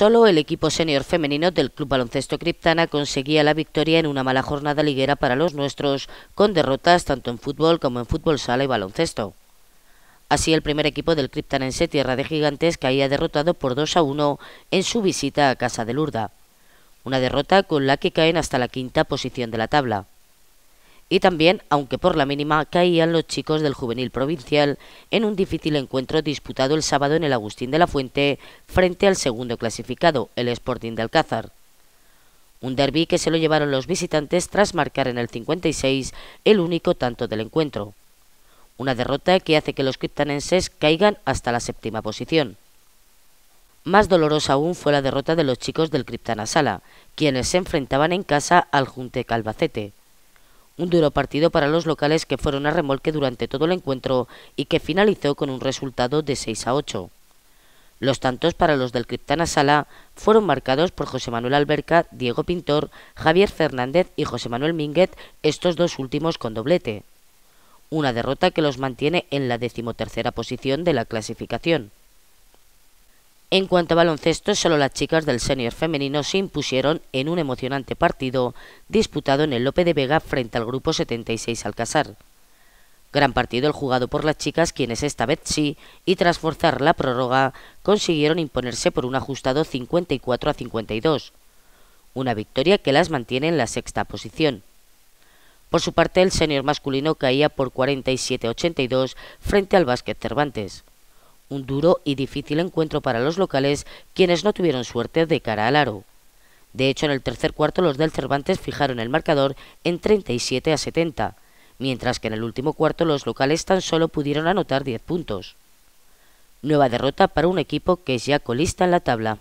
Solo el equipo senior femenino del Club Baloncesto Criptana conseguía la victoria en una mala jornada liguera para los nuestros, con derrotas tanto en fútbol como en fútbol sala y baloncesto. Así, el primer equipo del Criptanense Tierra de Gigantes caía derrotado por 2 a 1 en su visita a Casa de Lurda. Una derrota con la que caen hasta la quinta posición de la tabla y también, aunque por la mínima, caían los chicos del juvenil provincial en un difícil encuentro disputado el sábado en el Agustín de la Fuente frente al segundo clasificado, el Sporting de Alcázar. Un derby que se lo llevaron los visitantes tras marcar en el 56 el único tanto del encuentro. Una derrota que hace que los criptanenses caigan hasta la séptima posición. Más dolorosa aún fue la derrota de los chicos del Criptana Sala, quienes se enfrentaban en casa al Junte Calbacete. Un duro partido para los locales que fueron a remolque durante todo el encuentro y que finalizó con un resultado de 6 a 8. Los tantos para los del Criptana Sala fueron marcados por José Manuel Alberca, Diego Pintor, Javier Fernández y José Manuel Minguet, estos dos últimos con doblete. Una derrota que los mantiene en la decimotercera posición de la clasificación. En cuanto a baloncesto, solo las chicas del senior femenino se impusieron en un emocionante partido disputado en el Lope de Vega frente al grupo 76 Alcazar. Gran partido el jugado por las chicas, quienes esta vez sí, y tras forzar la prórroga, consiguieron imponerse por un ajustado 54 a 52. Una victoria que las mantiene en la sexta posición. Por su parte, el senior masculino caía por 47 82 frente al básquet Cervantes. Un duro y difícil encuentro para los locales, quienes no tuvieron suerte de cara al aro. De hecho, en el tercer cuarto los del Cervantes fijaron el marcador en 37 a 70, mientras que en el último cuarto los locales tan solo pudieron anotar 10 puntos. Nueva derrota para un equipo que es ya colista en la tabla.